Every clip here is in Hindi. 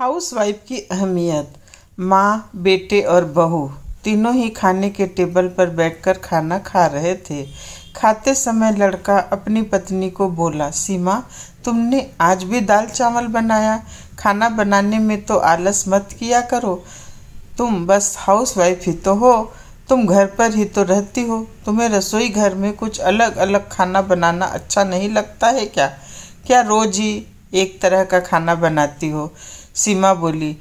हाउसवाइफ की अहमियत माँ बेटे और बहू तीनों ही खाने के टेबल पर बैठकर खाना खा रहे थे खाते समय लड़का अपनी पत्नी को बोला सीमा तुमने आज भी दाल चावल बनाया खाना बनाने में तो आलस मत किया करो तुम बस हाउसवाइफ ही तो हो तुम घर पर ही तो रहती हो तुम्हें रसोई घर में कुछ अलग अलग खाना बनाना अच्छा नहीं लगता है क्या क्या रोज ही एक तरह का खाना बनाती हो सीमा बोली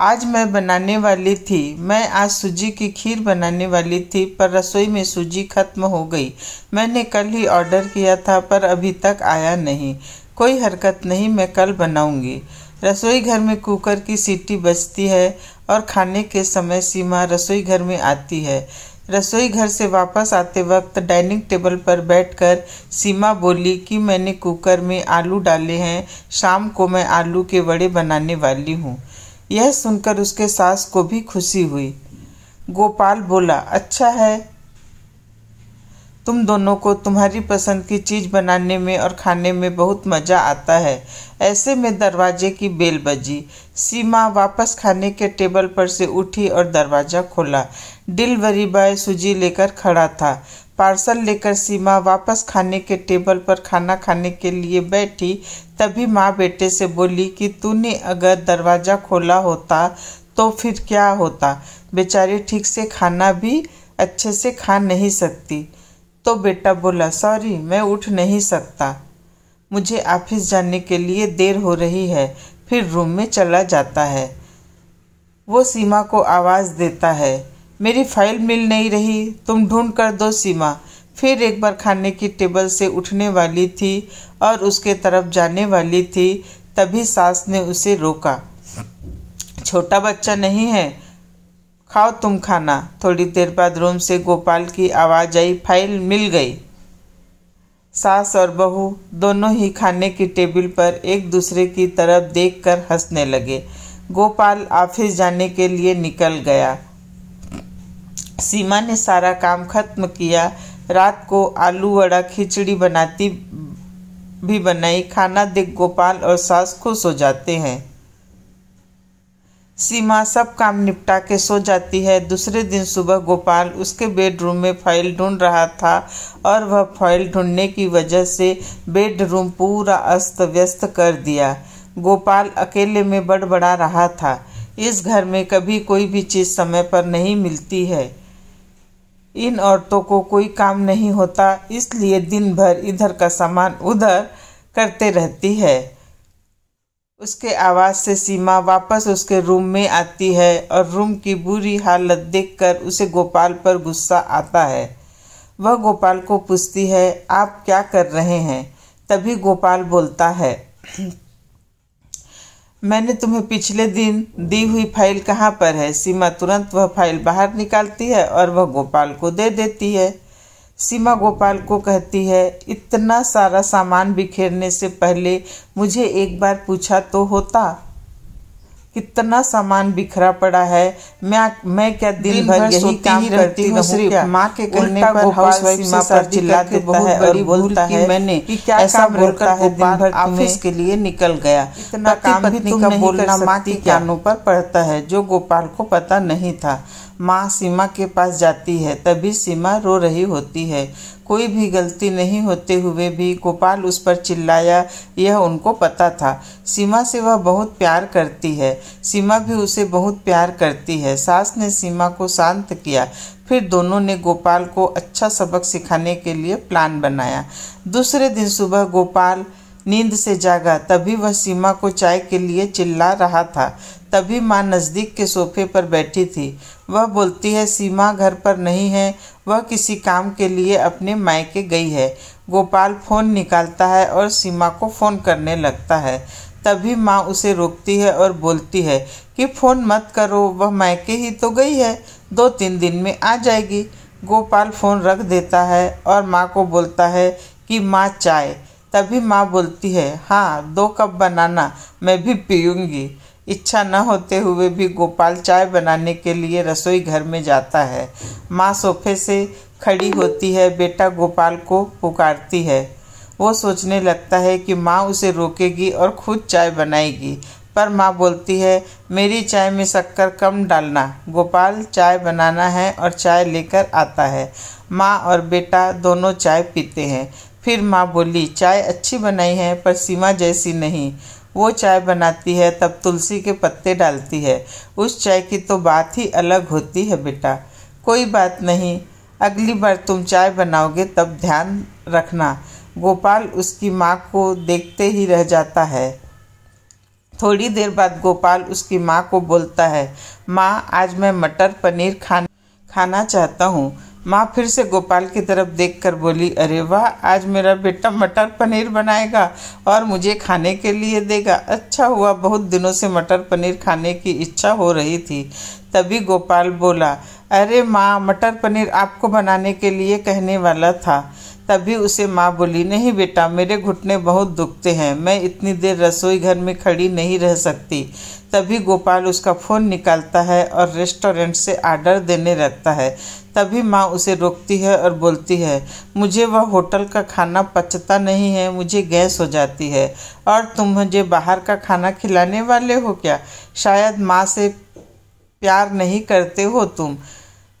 आज मैं बनाने वाली थी मैं आज सूजी की खीर बनाने वाली थी पर रसोई में सूजी खत्म हो गई मैंने कल ही ऑर्डर किया था पर अभी तक आया नहीं कोई हरकत नहीं मैं कल बनाऊंगी रसोई घर में कुकर की सीटी बजती है और खाने के समय सीमा रसोई घर में आती है रसोई घर से वापस आते वक्त डाइनिंग टेबल पर बैठकर सीमा बोली कि मैंने कुकर में आलू डाले हैं शाम को मैं आलू के बड़े बनाने वाली हूँ यह सुनकर उसके सास को भी खुशी हुई गोपाल बोला अच्छा है तुम दोनों को तुम्हारी पसंद की चीज़ बनाने में और खाने में बहुत मज़ा आता है ऐसे में दरवाजे की बेल बजी सीमा वापस खाने के टेबल पर से उठी और दरवाज़ा खोला डिलीवरी बॉय सूजी लेकर खड़ा था पार्सल लेकर सीमा वापस खाने के टेबल पर खाना खाने के लिए बैठी तभी माँ बेटे से बोली कि तूने अगर दरवाज़ा खोला होता तो फिर क्या होता बेचारी ठीक से खाना भी अच्छे से खा नहीं सकती तो बेटा बोला सॉरी मैं उठ नहीं सकता मुझे ऑफिस जाने के लिए देर हो रही है फिर रूम में चला जाता है वो सीमा को आवाज़ देता है मेरी फाइल मिल नहीं रही तुम ढूंढ कर दो सीमा फिर एक बार खाने की टेबल से उठने वाली थी और उसके तरफ जाने वाली थी तभी सास ने उसे रोका छोटा बच्चा नहीं है खाओ तुम खाना थोड़ी देर बाद रूम से गोपाल की आवाज़ आई फाइल मिल गई सास और बहू दोनों ही खाने की टेबल पर एक दूसरे की तरफ देखकर हंसने लगे गोपाल ऑफिस जाने के लिए निकल गया सीमा ने सारा काम खत्म किया रात को आलू वड़ा खिचड़ी बनाती भी बनाई खाना देख गोपाल और सास खुश हो जाते हैं सीमा सब काम निपटा के सो जाती है दूसरे दिन सुबह गोपाल उसके बेडरूम में फाइल ढूंढ रहा था और वह फाइल ढूंढने की वजह से बेडरूम पूरा अस्त व्यस्त कर दिया गोपाल अकेले में बड़बड़ा रहा था इस घर में कभी कोई भी चीज़ समय पर नहीं मिलती है इन औरतों को कोई काम नहीं होता इसलिए दिन भर इधर का सामान उधर करते रहती है उसके आवाज़ से सीमा वापस उसके रूम में आती है और रूम की बुरी हालत देखकर उसे गोपाल पर गुस्सा आता है वह गोपाल को पूछती है आप क्या कर रहे हैं तभी गोपाल बोलता है मैंने तुम्हें पिछले दिन दी हुई फाइल कहाँ पर है सीमा तुरंत वह फाइल बाहर निकालती है और वह गोपाल को दे देती है सीमा गोपाल को कहती है इतना सारा सामान बिखेरने से पहले मुझे एक बार पूछा तो होता कितना सामान बिखरा पड़ा है मैं मैं क्या दिन, दिन भर यही काम करती रहूं क्या माँ के कहने पर हाउसवाइफ सीमा पर चिल्ला देता है और बोलता है मैंने कि क्या ऐसा बोलकर है दिन भर ऑफिस के लिए निकल गया इतना काम भी तुम नहीं कर सकती क्या नो पर पड़ता है जो गोपाल को पता नहीं था माँ सीमा के पास जाती है तभी सीमा रो रही होती है कोई भी गलती नहीं होते हुए भी गोपाल उस पर चिल्लाया यह उनको पता था सीमा से वह बहुत प्यार करती है सीमा भी उसे बहुत प्यार करती है सास ने सीमा को शांत किया फिर दोनों ने गोपाल को अच्छा सबक सिखाने के लिए प्लान बनाया दूसरे दिन सुबह गोपाल नींद से जागा तभी वह सीमा को चाय के लिए चिल्ला रहा था तभी माँ नज़दीक के सोफे पर बैठी थी वह बोलती है सीमा घर पर नहीं है वह किसी काम के लिए अपने मायके गई है गोपाल फ़ोन निकालता है और सीमा को फ़ोन करने लगता है तभी माँ उसे रोकती है और बोलती है कि फ़ोन मत करो वह मायके ही तो गई है दो तीन दिन में आ जाएगी गोपाल फ़ोन रख देता है और माँ को बोलता है कि माँ चाय तभी माँ बोलती है हाँ दो कप बनाना मैं भी पीऊँगी इच्छा न होते हुए भी गोपाल चाय बनाने के लिए रसोई घर में जाता है माँ सोफे से खड़ी होती है बेटा गोपाल को पुकारती है वो सोचने लगता है कि माँ उसे रोकेगी और खुद चाय बनाएगी पर माँ बोलती है मेरी चाय में शक्कर कम डालना गोपाल चाय बनाना है और चाय लेकर आता है माँ और बेटा दोनों चाय पीते हैं फिर माँ बोली चाय अच्छी बनाई है पर सीमा जैसी नहीं वो चाय बनाती है तब तुलसी के पत्ते डालती है उस चाय की तो बात ही अलग होती है बेटा कोई बात नहीं अगली बार तुम चाय बनाओगे तब ध्यान रखना गोपाल उसकी माँ को देखते ही रह जाता है थोड़ी देर बाद गोपाल उसकी माँ को बोलता है माँ आज मैं मटर पनीर खाना खाना चाहता हूँ माँ फिर से गोपाल की तरफ देखकर बोली अरे वाह आज मेरा बेटा मटर पनीर बनाएगा और मुझे खाने के लिए देगा अच्छा हुआ बहुत दिनों से मटर पनीर खाने की इच्छा हो रही थी तभी गोपाल बोला अरे माँ मटर पनीर आपको बनाने के लिए कहने वाला था तभी उसे माँ बोली नहीं बेटा मेरे घुटने बहुत दुखते हैं मैं इतनी देर रसोई घर में खड़ी नहीं रह सकती तभी गोपाल उसका फ़ोन निकालता है और रेस्टोरेंट से आर्डर देने लगता है तभी माँ उसे रोकती है और बोलती है मुझे वह होटल का खाना पचता नहीं है मुझे गैस हो जाती है और तुम मुझे बाहर का खाना खिलाने वाले हो क्या शायद माँ से प्यार नहीं करते हो तुम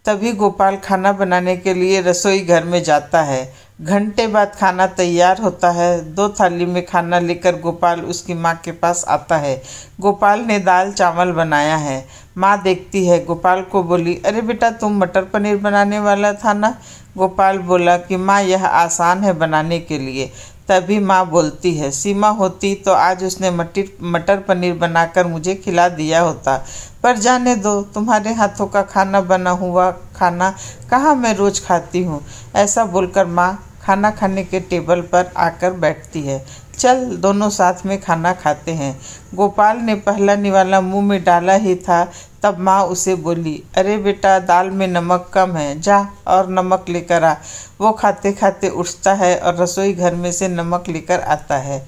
तभी गोपाल खाना बनाने के लिए रसोई घर में जाता है घंटे बाद खाना तैयार होता है दो थाली में खाना लेकर गोपाल उसकी माँ के पास आता है गोपाल ने दाल चावल बनाया है माँ देखती है गोपाल को बोली अरे बेटा तुम मटर पनीर बनाने वाला था ना गोपाल बोला कि माँ यह आसान है बनाने के लिए तभी माँ बोलती है सीमा होती तो आज उसने मटर मटर पनीर बनाकर मुझे खिला दिया होता पर जाने दो तुम्हारे हाथों का खाना बना हुआ खाना कहाँ मैं रोज़ खाती हूँ ऐसा बोलकर माँ खाना खाने के टेबल पर आकर बैठती है चल दोनों साथ में खाना खाते हैं गोपाल ने पहला निवाला मुंह में डाला ही था तब माँ उसे बोली अरे बेटा दाल में नमक कम है जा और नमक लेकर आ वो खाते खाते उठता है और रसोई घर में से नमक लेकर आता है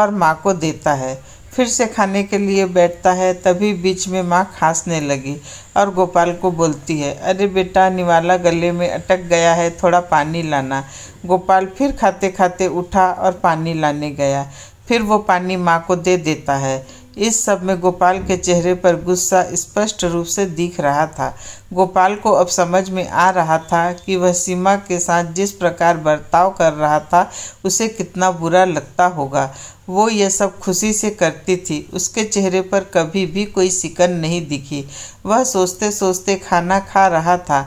और माँ को देता है फिर से खाने के लिए बैठता है तभी बीच में माँ खांसने लगी और गोपाल को बोलती है अरे बेटा निवाला गले में अटक गया है थोड़ा पानी लाना गोपाल फिर खाते खाते उठा और पानी लाने गया फिर वो पानी माँ को दे देता है इस सब में गोपाल के चेहरे पर गुस्सा स्पष्ट रूप से दिख रहा था गोपाल को अब समझ में आ रहा था कि वह सीमा के साथ जिस प्रकार बर्ताव कर रहा था उसे कितना बुरा लगता होगा वो यह सब खुशी से करती थी उसके चेहरे पर कभी भी कोई सिकन नहीं दिखी वह सोचते सोचते खाना खा रहा था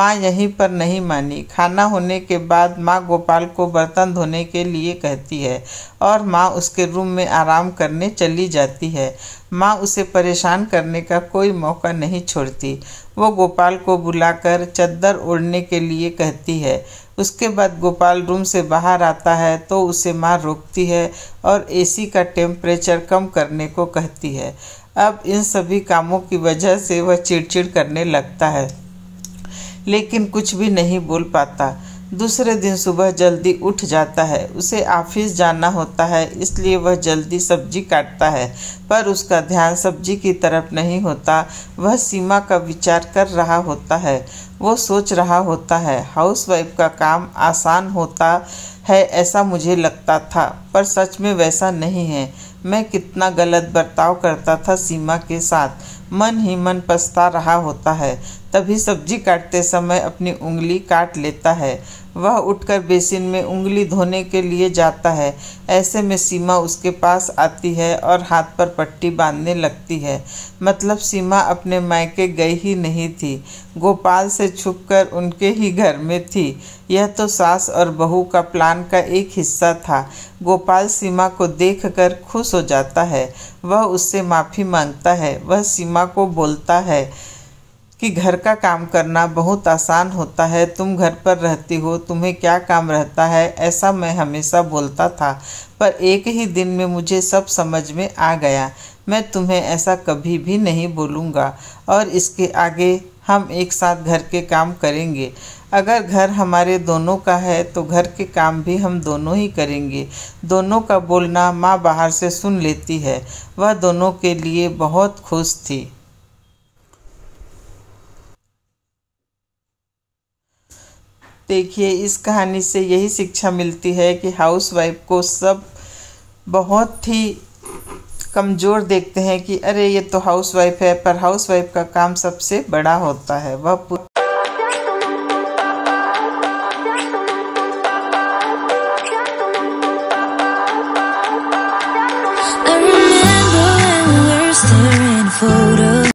माँ यहीं पर नहीं मानी खाना होने के बाद माँ गोपाल को बर्तन धोने के लिए कहती है और माँ उसके रूम में आराम करने चली जाती है माँ उसे परेशान करने का कोई मौका नहीं छोड़ती वो गोपाल को बुलाकर चद्दर ओढ़ने के लिए कहती है उसके बाद गोपाल रूम से बाहर आता है तो उसे माँ रोकती है और एसी का टेम्परेचर कम करने को कहती है अब इन सभी कामों की वजह से वह चिड़चिड़ करने लगता है लेकिन कुछ भी नहीं बोल पाता दूसरे दिन सुबह जल्दी उठ जाता है उसे ऑफिस जाना होता है इसलिए वह जल्दी सब्जी काटता है पर उसका ध्यान सब्जी की तरफ नहीं होता वह सीमा का विचार कर रहा होता है वो सोच रहा होता है हाउसवाइफ का काम आसान होता है ऐसा मुझे लगता था पर सच में वैसा नहीं है मैं कितना गलत बर्ताव करता था सीमा के साथ मन ही मन पछता रहा होता है तभी सब्जी काटते समय अपनी उंगली काट लेता है वह उठकर बेसिन में उंगली धोने के लिए जाता है ऐसे में सीमा उसके पास आती है और हाथ पर पट्टी बांधने लगती है मतलब सीमा अपने मायके गई ही नहीं थी गोपाल से छुपकर उनके ही घर में थी यह तो सास और बहू का प्लान का एक हिस्सा था गोपाल सीमा को देखकर खुश हो जाता है वह उससे माफ़ी मांगता है वह सीमा को बोलता है कि घर का काम करना बहुत आसान होता है तुम घर पर रहती हो तुम्हें क्या काम रहता है ऐसा मैं हमेशा बोलता था पर एक ही दिन में मुझे सब समझ में आ गया मैं तुम्हें ऐसा कभी भी नहीं बोलूँगा और इसके आगे हम एक साथ घर के काम करेंगे अगर घर हमारे दोनों का है तो घर के काम भी हम दोनों ही करेंगे दोनों का बोलना माँ बाहर से सुन लेती है वह दोनों के लिए बहुत खुश थी देखिए इस कहानी से यही शिक्षा मिलती है कि हाउसवाइफ को सब बहुत ही कमज़ोर देखते हैं कि अरे ये तो हाउसवाइफ है पर हाउसवाइफ का काम सबसे बड़ा होता है वह photo